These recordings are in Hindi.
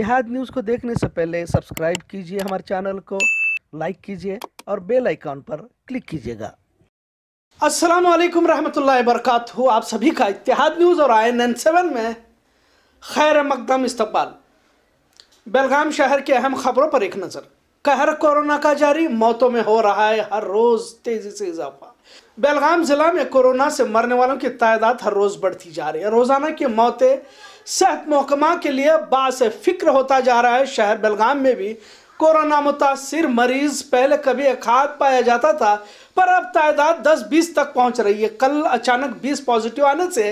इतिहाद न्यूज़ को देखने से पहले सब्सक्राइब कीजिए हमारे चैनल को लाइक कीजिए और बेल आइकॉन पर क्लिक कीजिएगा अस्सलाम वालेकुम रहमतुल्लाहि बरकात हो आप सभी का इतिहाद न्यूज़ और आई एन एन सेवन में खैर मकदम इस्तबाल बेलगाम शहर की अहम खबरों पर एक नज़र कहर कोरोना का जारी मौतों में हो रहा है हर रोज़ तेज़ी से इजाफा बेलगाम ज़िला में कोरोना से मरने वालों की तादाद हर रोज़ बढ़ती जा रही है रोज़ाना की मौतें सेहत महकमा के लिए बास फिक्र होता जा रहा है शहर बेलगाम में भी कोरोना मुतासर मरीज पहले कभी एक हाथ पाया जाता था पर अब तादाद 10-20 तक पहुंच रही है कल अचानक 20 पॉजिटिव आने से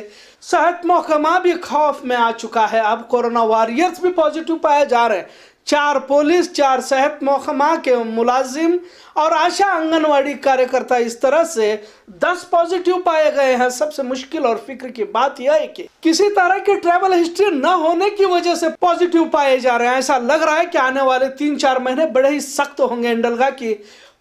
सेहत महकमा भी खौफ में आ चुका है अब कोरोना वॉरियर्स भी पॉजिटिव पाए जा रहे हैं चार पुलिस चार सेहत महकमा के मुलाजिम और आशा आंगनवाड़ी कार्यकर्ता इस तरह से दस पॉजिटिव पाए गए हैं सबसे मुश्किल और फिक्र की बात यह है कि किसी तरह की ट्रैवल हिस्ट्री न होने की वजह से पॉजिटिव पाए जा रहे हैं ऐसा लग रहा है कि आने वाले तीन चार महीने बड़े ही सख्त होंगे इंडलगा की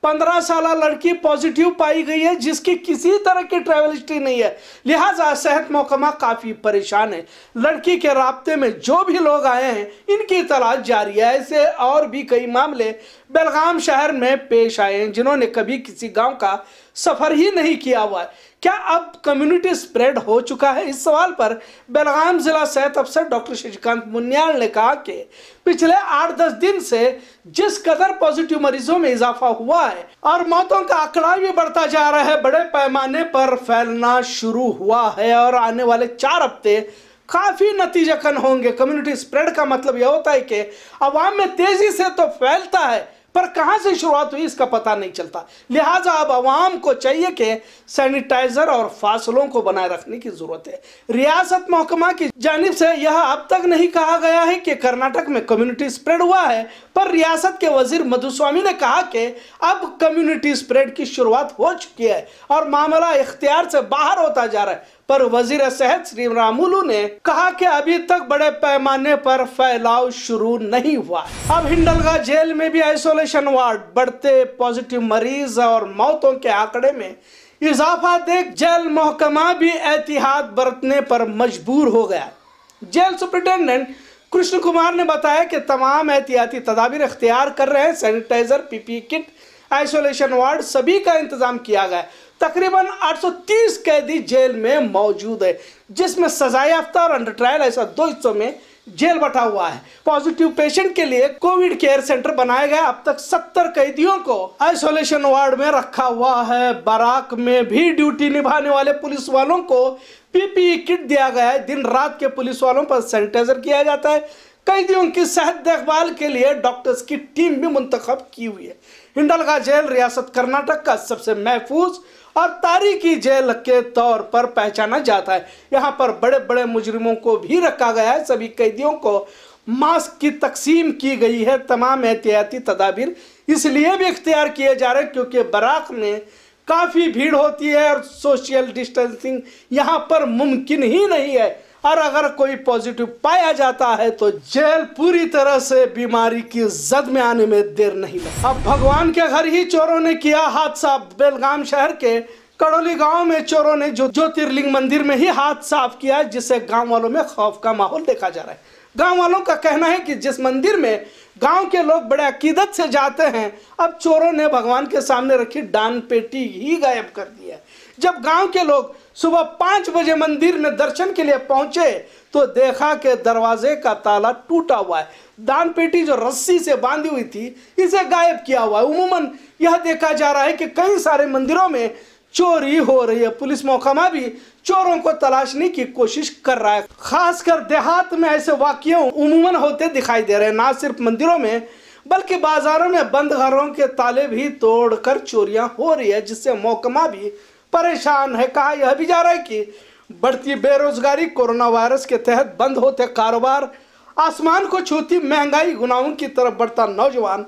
पंद्रह साल लड़की पॉजिटिव पाई गई है जिसकी किसी तरह की ट्रैवल हिस्ट्री नहीं है लिहाजा सेहत महकमा काफ़ी परेशान है लड़की के रबते में जो भी लोग आए हैं इनकी तलाश जारी है ऐसे और भी कई मामले बेलगाम शहर में पेश आए हैं जिन्होंने कभी किसी गांव का सफर ही नहीं किया हुआ है क्या अब कम्युनिटी स्प्रेड हो चुका है इस सवाल पर बेलगाम जिला सेहत अफसर डॉक्टर शशिकांत मुन्याल ने कहा कि पिछले आठ दस दिन से जिस कदर पॉजिटिव मरीजों में इजाफा हुआ है और मौतों का आंकड़ा भी बढ़ता जा रहा है बड़े पैमाने पर फैलना शुरू हुआ है और आने वाले चार हफ्ते काफ़ी नतीजकन होंगे कम्युनिटी स्प्रेड का मतलब यह होता है कि अवाम में तेज़ी से तो फैलता है पर कहाँ से शुरुआत हुई इसका पता नहीं चलता लिहाजा अब आवाम को चाहिए कि सैनिटाइज़र और फासलों को बनाए रखने की ज़रूरत है रियासत महकमा की जानब से यह अब तक नहीं कहा गया है कि कर्नाटक में कम्युनिटी स्प्रेड हुआ है पर रियासत के वजीर मधुस्वामी ने कहा कि अब कम्युनिटी स्प्रेड की शुरुआत हो चुकी है और मामला इख्तियार से बाहर होता जा रहा है पर वजीर सेहत श्री रामुलू ने कहा कि अभी तक बड़े पैमाने पर फैलाव शुरू नहीं हुआ अब हिंडलगा जेल में भी आइसोलेशन वार्ड बढ़ते पॉजिटिव मरीज और मौतों के आंकड़े में इजाफा देख जेल महकमा भी एहतियात बरतने पर मजबूर हो गया जेल सुप्रिंटेंडेंट कृष्ण कुमार ने बताया कि तमाम एहतियाती तदाबीर अख्तियार कर रहे हैं sanitiser PP kit isolation ward सभी का इंतजाम किया गया तकरीबन 830 कैदी जेल में मौजूद है जिसमें सजायाफ्ता और अंडर ट्रायल ऐसा दो हिस्सों में जेल बटा हुआ है पॉजिटिव पेशेंट के लिए कोविड केयर सेंटर बनाया गया अब तक 70 कैदियों को आइसोलेशन वार्ड में रखा हुआ है बराक में भी ड्यूटी निभाने वाले पुलिस वालों को पीपीई किट दिया गया है दिन रात के पुलिस वालों पर सैनिटाइजर किया जाता है कैदियों की सेहत देखभाल के लिए डॉक्टर्स की टीम भी मुंतखब की हुई है हिंडलगा जेल रियासत कर्नाटक का सबसे महफूज और तारीखी जेल के तौर पर पहचाना जाता है यहाँ पर बड़े बड़े मुजरिमों को भी रखा गया है सभी कैदियों को मास्क की तकसीम की गई है तमाम एहतियाती तदाबीर इसलिए भी इख्तियार किए जा रहे हैं क्योंकि बराक में काफ़ी भीड़ होती है और सोशल डिस्टेंसिंग यहाँ पर मुमकिन ही नहीं है और अगर कोई पॉजिटिव पाया जाता है तो जेल पूरी तरह से बीमारी की जद में आने में देर नहीं लगा अब भगवान के घर ही चोरों ने किया हादसा बेलगाम शहर के कड़ोली गांव में चोरों ने जो ज्योतिर्लिंग मंदिर में ही हाथ साफ किया जिससे गांव वालों में खौफ का माहौल देखा जा रहा है गांव वालों का कहना है कि जिस मंदिर में गांव के लोग बड़े अकीदत से जाते हैं अब चोरों ने भगवान के सामने रखी डान पेटी ही गायब कर दिया जब गांव के लोग सुबह पाँच बजे मंदिर में दर्शन के लिए पहुंचे तो देखा कि दरवाजे का ताला टूटा हुआ है दान पेटी जो रस्सी से बांधी हुई थी इसे गायब किया हुआ है उमूमन यह देखा जा रहा है कि कई सारे मंदिरों में चोरी हो रही है पुलिस महकमा भी चोरों को तलाशने की कोशिश कर रहा है खासकर देहात में ऐसे वाक्य उमूमन होते दिखाई दे रहे हैं ना सिर्फ मंदिरों में बल्कि बाजारों में बंद घरों के ताले भी तोड़कर चोरियां हो रही है जिससे मोकमा भी परेशान है कहा यह भी जा रहा है कि बढ़ती बेरोजगारी कोरोना वायरस के तहत बंद होते कारोबार आसमान को छूती महंगाई गुनाहों की तरफ बढ़ता नौजवान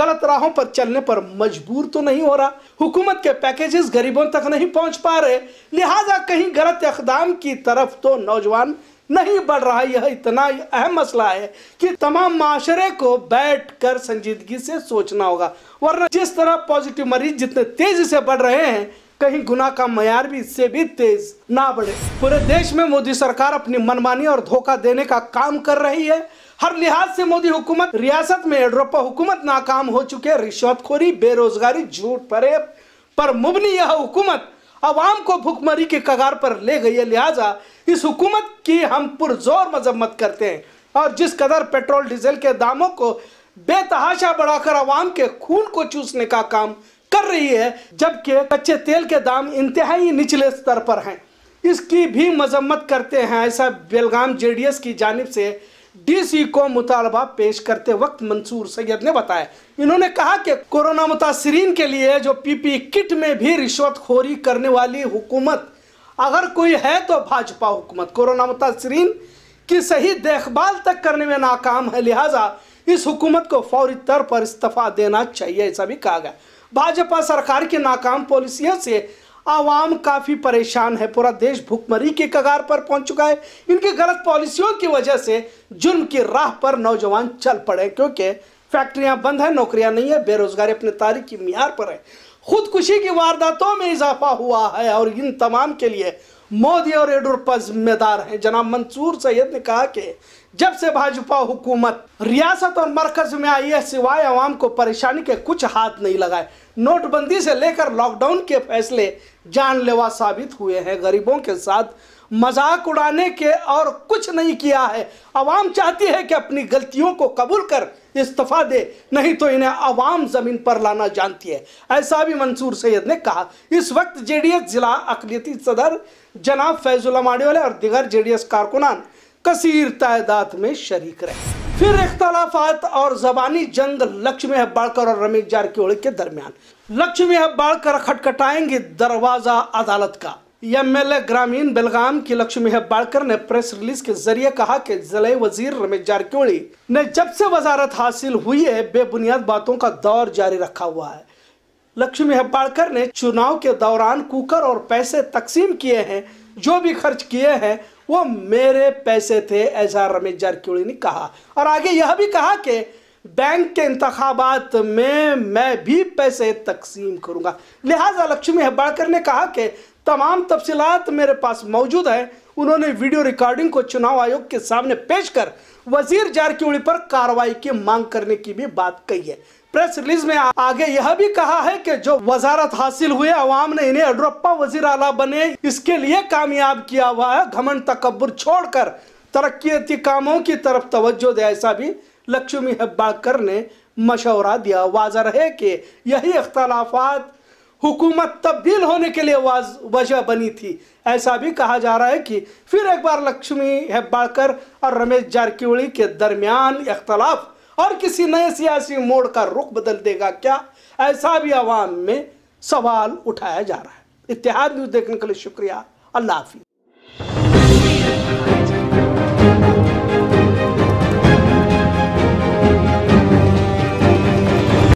गलत राहों पर चलने पर मजबूर तो नहीं हो रहा हुकूमत के पैकेजेस गरीबों तक नहीं पहुंच पा रहे लिहाजा कहीं गलत इकदाम की तरफ तो नौजवान नहीं बढ़ रहा यह इतना अहम मसला है कि तमाम माशरे को बैठ कर संजीदगी से सोचना होगा वरना जिस तरह पॉजिटिव मरीज जितने तेजी से बढ़ रहे हैं कहीं गुना का मैार भी इससे भी तेज ना बढ़े पूरे देश में मोदी सरकार अपनी मनमानी और धोखा देने का काम कर रही है हर लिहाज से मोदी हुकूमत रियासत में येडोरप्पा हुकूमत नाकाम हो चुके रिश्वतखोरी बेरोजगारी झूठ परे पर मुबनी यह हुकूमत आवाम को भुखमरी के कगार पर ले गई है लिहाजा इस हुकूमत की हम पुरजोर मजम्मत करते हैं और जिस कदर पेट्रोल डीजल के दामों को बेतहाशा बढ़ाकर आवाम के खून को चूसने का काम कर रही है जबकि कच्चे तेल के दाम इंतहाई निचले स्तर पर हैं इसकी भी मजम्मत करते हैं ऐसा बेलगाम जेडीएस की जानब से डीसी को मुतालबा पेश करते वक्त मंसूर सैयद ने बताया इन्होंने कहा कि कोरोना मुतासरीन के लिए जो पीपी किट में भी रिश्वतखोरी करने वाली हुकूमत अगर कोई है तो भाजपा हुकूमत कोरोना मुतासरीन की सही देखभाल तक करने में नाकाम है लिहाजा इस हुकूमत को फौरी तौर पर इस्तीफा देना चाहिए ऐसा भी कहा गया भाजपा सरकार की नाकाम पॉलिसियों से आवाम काफ़ी परेशान है पूरा देश भुखमरी के कगार पर पहुंच चुका है इनकी गलत पॉलिसियों की वजह से जुर्म की राह पर नौजवान चल पड़े क्योंकि फैक्ट्रियां बंद हैं नौकरियां नहीं है बेरोजगारी अपने तारीख की मीहार पर है खुदकुशी की वारदातों में इजाफा हुआ है और इन तमाम के लिए मोदी और येडुरप्पा जिम्मेदार हैं जनाब मंसूर सैयद ने कहा कि जब से भाजपा हुकूमत रियासत और मरकज में आई है सिवाय आवाम को परेशानी के कुछ हाथ नहीं लगाए नोटबंदी से लेकर लॉकडाउन के फैसले जानलेवा साबित हुए हैं गरीबों के साथ मजाक उड़ाने के और कुछ नहीं किया है आवाम चाहती है कि अपनी गलतियों को कबूल कर इस्तीफा दे नहीं तो इन्हें आवाम ज़मीन पर लाना जानती है ऐसा भी मंसूर सैयद ने कहा इस वक्त जे ज़िला अकलीती सदर जनाब फैजुल्ला माड़ीवाले और दिगर जे डी कारकुनान कसीर तादाद में शरीक रहे फिर इख्तलाफात और जबानी जंग लक्ष्मी हब्बाड़कर और रमेश जारकीहोड़ के दरमियान लक्ष्मी हब्बाड़कर खटखटाएंगे दरवाज़ा अदालत का एमएलए ग्रामीण बेलगाम की लक्ष्मी हेब्बाड़कर ने प्रेस रिलीज के जरिए कहा कि जिले वजीर रमेश जारक्योड़ी ने जब से वजारत हासिल हुई है बेबुनियाद बातों का दौर जारी रखा हुआ है लक्ष्मी हेब्बाड़कर ने चुनाव के दौरान कुकर और पैसे तकसीम किए हैं जो भी खर्च किए हैं वो मेरे पैसे थे ऐसा रमेश जारक्योड़ी ने कहा और आगे यह भी कहा कि बैंक के इंतबात में मैं भी पैसे तकसीम करूंगा लिहाजा लक्ष्मी हेब्बाड़कर ने कहा कि तमाम तफसीत मेरे पास मौजूद है उन्होंने वीडियो रिकॉर्डिंग को चुनाव आयोग के सामने पेश कर वजीर उड़ी पर कार्रवाई की मांग करने की भी बात कही है प्रेस रिलीज में आगे यह भी कहा है कि जो वजारत हासिल हुए अवाम ने इन्हें अड्रप्पा वजीर आला बने इसके लिए कामयाब किया हुआ है घमंड तकबर छोड़कर तरक्याती कामों की तरफ तवज्जो दे ऐसा भी लक्ष्मी हब्बाकर ने मशवरा दिया वाजह रहे कि यही अख्तलाफात हुकूमत तब्दील होने के लिए वजह बनी थी ऐसा भी कहा जा रहा है कि फिर एक बार लक्ष्मी हेब्बाड़कर और रमेश जारकीवड़ी के दरमियान इख्तलाफ और किसी नए सियासी मोड़ का रुख बदल देगा क्या ऐसा भी आवाम में सवाल उठाया जा रहा है इतिहाद न्यूज़ देखने के लिए शुक्रिया अल्लाह हाफिज